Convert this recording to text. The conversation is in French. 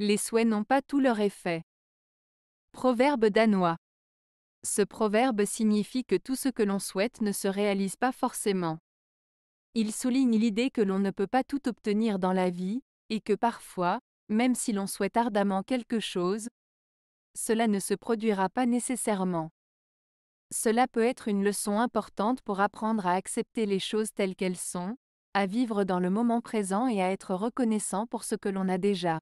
Les souhaits n'ont pas tout leur effet. Proverbe danois. Ce proverbe signifie que tout ce que l'on souhaite ne se réalise pas forcément. Il souligne l'idée que l'on ne peut pas tout obtenir dans la vie, et que parfois, même si l'on souhaite ardemment quelque chose, cela ne se produira pas nécessairement. Cela peut être une leçon importante pour apprendre à accepter les choses telles qu'elles sont, à vivre dans le moment présent et à être reconnaissant pour ce que l'on a déjà.